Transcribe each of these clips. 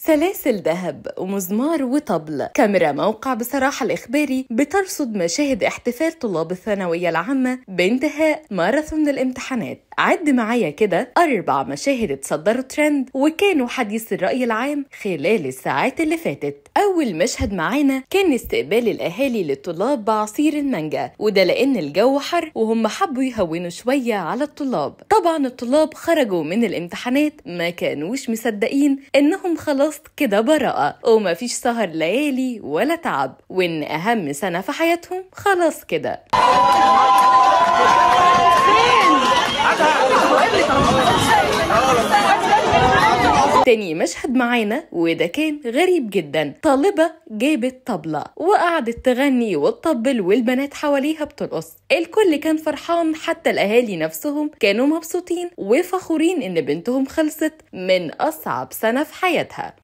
سلاسل ذهب ومزمار وطبل كاميرا موقع بصراحة الإخباري بترصد مشاهد احتفال طلاب الثانوية العامة بانتهاء ماراثون الامتحانات عد معايا كده أربع مشاهد اتصدروا ترند وكانوا حديث الرأي العام خلال الساعات اللي فاتت أول مشهد معانا كان استقبال الأهالي للطلاب بعصير المانجا وده لأن الجو حر وهم حبوا يهونوا شوية على الطلاب طبعا الطلاب خرجوا من الامتحانات ما كانوش مصدقين إنهم خلاص كده براءة ومفيش سهر ليالي ولا تعب وإن أهم سنة في حياتهم خلاص كده تاني مشهد معانا وده كان غريب جدا طالبة جابت طبلة وقعدت تغني وتطبل والبنات حواليها بترقص الكل كان فرحان حتى الأهالي نفسهم كانوا مبسوطين وفخورين إن بنتهم خلصت من أصعب سنة في حياتها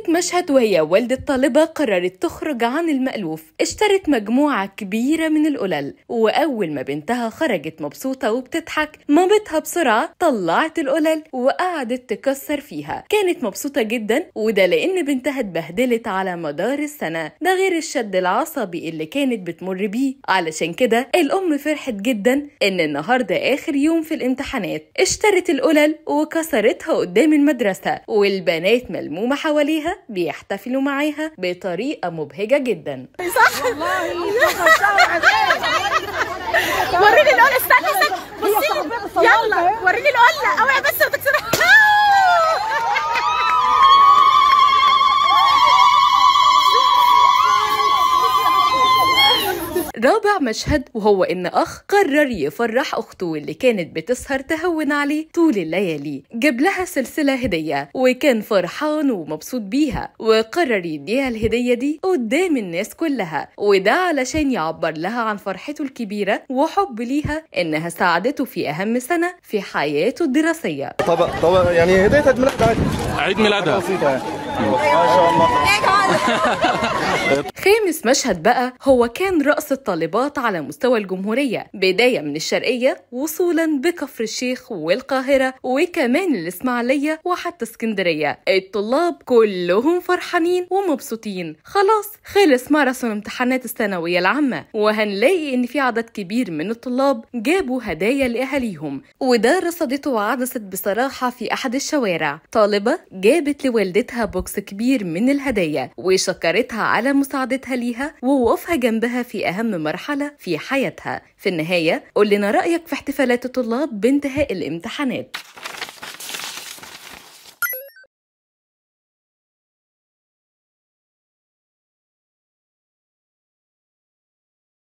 شافت مشهد وهي والدة طالبة قررت تخرج عن المألوف اشترت مجموعة كبيرة من القلل وأول ما بنتها خرجت مبسوطة وبتضحك مامتها بسرعة طلعت القلل وقعدت تكسر فيها كانت مبسوطة جدا وده لأن بنتها اتبهدلت على مدار السنة ده غير الشد العصبي اللي كانت بتمر بيه علشان كده الأم فرحت جدا إن النهاردة آخر يوم في الامتحانات اشترت القلل وكسرتها قدام المدرسة والبنات ملمومة حواليها بيحتفلوا معاها بطريقة مبهجة جدا صح والله وريني رابع مشهد وهو إن أخ قرر يفرح أخته اللي كانت بتسهر تهون عليه طول الليالي جاب لها سلسلة هدية وكان فرحان ومبسوط بيها وقرر يديها الهدية دي قدام الناس كلها وده علشان يعبر لها عن فرحته الكبيرة وحب ليها إنها ساعدته في أهم سنة في حياته الدراسية طب طب يعني هدية عيد ميلادها عيد ميلادها بسيطة يعني. ما شاء الله خامس مشهد بقى هو كان رأس الطالبات على مستوى الجمهورية بداية من الشرقية وصولا بكفر الشيخ والقاهرة وكمان الإسماعيلية وحتى اسكندرية الطلاب كلهم فرحانين ومبسوطين خلاص خلص ماراثون امتحانات الثانوية العامة وهنلاقي إن في عدد كبير من الطلاب جابوا هدايا لأهاليهم وده رصدته وعدست بصراحة في أحد الشوارع طالبة جابت لوالدتها بوكس كبير من الهدايا وشكرتها على على مساعدتها ليها ووقوفها جنبها في أهم مرحلة في حياتها في النهاية قلنا رأيك في احتفالات الطلاب بانتهاء الامتحانات